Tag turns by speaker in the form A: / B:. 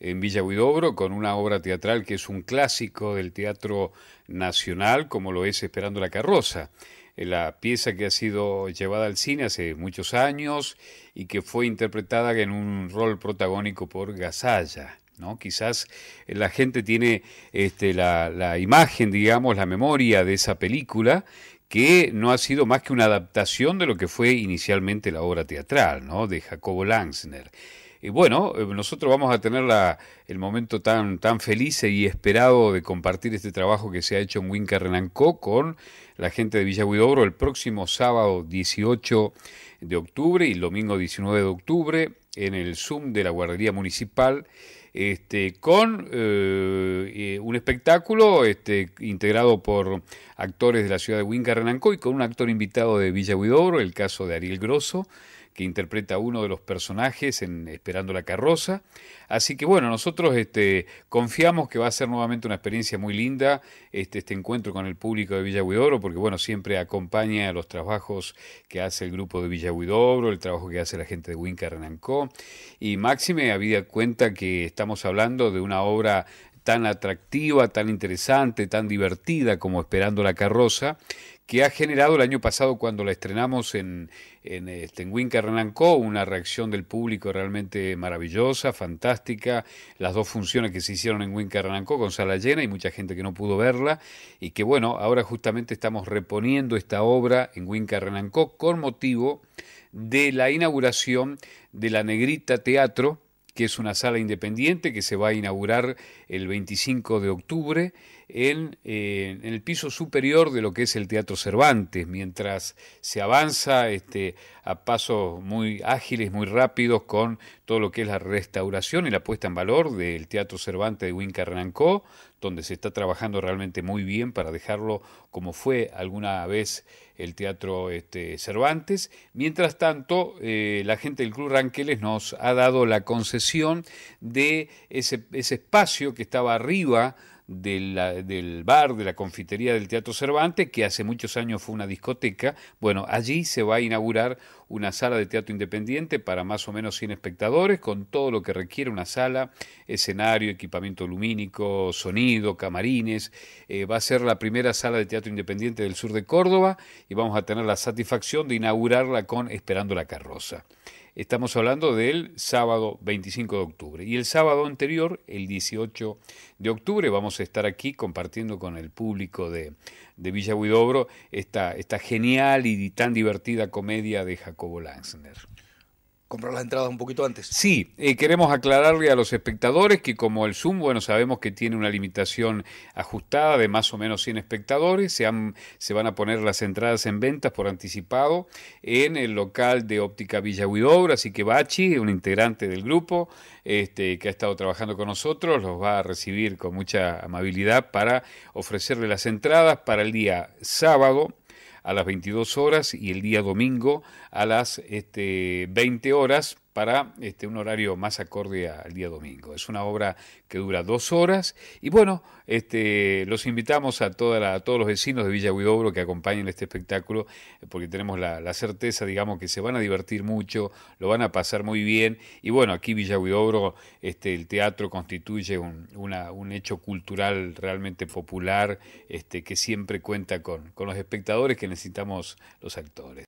A: en Villa Huidobro con una obra teatral que es un clásico del Teatro Nacional, como lo es Esperando la Carroza. Eh, la pieza que ha sido llevada al cine hace muchos años y que fue interpretada en un rol protagónico por Gazalla. ¿No? Quizás eh, la gente tiene este, la, imagen, digamos, la memoria de esa película que no ha sido más que una adaptación de lo que fue inicialmente la obra teatral, ¿no? De Jacobo Langsner y eh, bueno, eh, nosotros vamos a tener el momento tan, tan feliz y esperado de compartir este trabajo que se ha hecho en Winca Renancó con la gente de Villa Huidobro el próximo sábado 18 de octubre y el domingo 19 de octubre en el Zoom de la Guardería Municipal. Este, con eh, un espectáculo este, integrado por actores de la ciudad de Huinca Renancó y con un actor invitado de Villa Huidobro, el caso de Ariel Grosso, que interpreta uno de los personajes en Esperando la carroza. Así que bueno, nosotros este, confiamos que va a ser nuevamente una experiencia muy linda este, este encuentro con el público de Villa Huidobro, porque bueno, siempre acompaña los trabajos que hace el grupo de Villa Huidobro, el trabajo que hace la gente de Winca Renancó. Y Máxime, había cuenta que estamos hablando de una obra tan atractiva, tan interesante, tan divertida como Esperando la carroza, que ha generado el año pasado cuando la estrenamos en, en, este, una reacción del público realmente maravillosa, fantástica, las dos funciones que se hicieron en Winca Renancó con sala llena y mucha gente que no pudo verla, y que bueno, ahora justamente estamos reponiendo esta obra en Winca Renancó con motivo de la inauguración de la Negrita Teatro, que es una sala independiente que se va a inaugurar el 25 de octubre eh, en, el piso superior de lo que es el Teatro Cervantes, mientras se avanza este, a pasos muy ágiles, muy rápidos, con todo lo que es la restauración y la puesta en valor del Teatro Cervantes de Wincarrancó, donde se está trabajando realmente muy bien para dejarlo como fue alguna vez el Teatro este, Cervantes. Mientras tanto, eh, la gente del Club Ranqueles nos ha dado la concesión de ese espacio que estaba arriba del bar, de la confitería del Teatro Cervantes, que hace muchos años fue una discoteca. Bueno, allí se va a inaugurar una sala de teatro independiente para más o menos 100 espectadores, con todo lo que requiere una sala, escenario, equipamiento lumínico, sonido, camarines. Eh, va a ser la primera sala de teatro independiente del sur de Córdoba y vamos a tener la satisfacción de inaugurarla con Esperando la Carroza. Estamos hablando del sábado 25 de octubre. Y el sábado anterior, el 18 de octubre, vamos a estar aquí compartiendo con el público de, Villa Huidobro esta, esta genial y tan divertida comedia de Jacobo Langsner comprar las entradas un poquito antes. Sí, eh, queremos aclararle a los espectadores que como el Zoom, bueno, sabemos que tiene una limitación ajustada de más o menos 100 espectadores, se, han, se van a poner las entradas en ventas por anticipado en el local de Óptica Villa Huidobra, así que Bachi, un integrante del grupo este, que ha estado trabajando con nosotros, los va a recibir con mucha amabilidad para ofrecerle las entradas para el día sábado a las 22 horas y el día domingo a las este, 20 horas para este, un horario más acorde al día domingo. Es una obra que dura dos horas y bueno, este, los invitamos a, toda a todos los vecinos de Villa Huidobro que acompañen este espectáculo eh, porque tenemos la, certeza, digamos, que se van a divertir mucho, lo van a pasar muy bien y bueno, aquí Villa Huidobro, este, el teatro constituye un, hecho cultural realmente popular este, que siempre cuenta con, con los espectadores que necesitamos los actores.